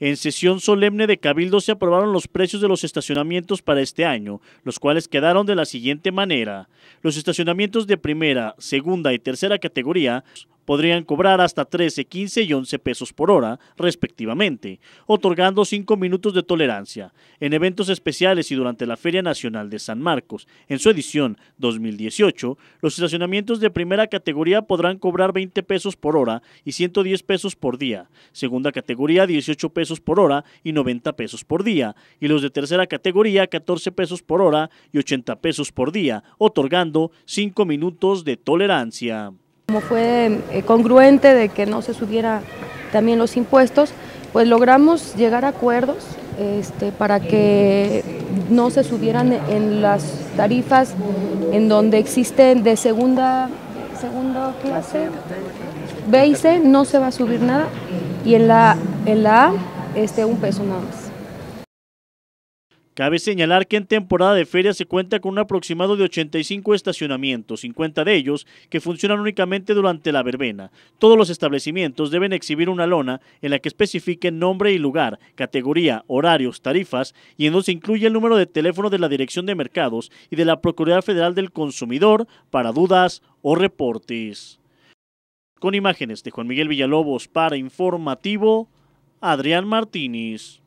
En sesión solemne de Cabildo se aprobaron los precios de los estacionamientos para este año, los cuales quedaron de la siguiente manera. Los estacionamientos de primera, segunda y tercera categoría podrían cobrar hasta 13, 15 y 11 pesos por hora, respectivamente, otorgando 5 minutos de tolerancia en eventos especiales y durante la Feria Nacional de San Marcos. En su edición 2018, los estacionamientos de primera categoría podrán cobrar 20 pesos por hora y 110 pesos por día, segunda categoría 18 pesos por hora y 90 pesos por día, y los de tercera categoría 14 pesos por hora y 80 pesos por día, otorgando 5 minutos de tolerancia. Como fue eh, congruente de que no se subiera también los impuestos, pues logramos llegar a acuerdos este, para que no se subieran en las tarifas en donde existen de segunda, segunda clase, B y C no se va a subir nada y en la, A este, un peso nada más. Cabe señalar que en temporada de feria se cuenta con un aproximado de 85 estacionamientos, 50 de ellos que funcionan únicamente durante la verbena. Todos los establecimientos deben exhibir una lona en la que especifiquen nombre y lugar, categoría, horarios, tarifas y en donde se incluye el número de teléfono de la Dirección de Mercados y de la Procuraduría Federal del Consumidor para dudas o reportes. Con imágenes de Juan Miguel Villalobos para Informativo, Adrián Martínez.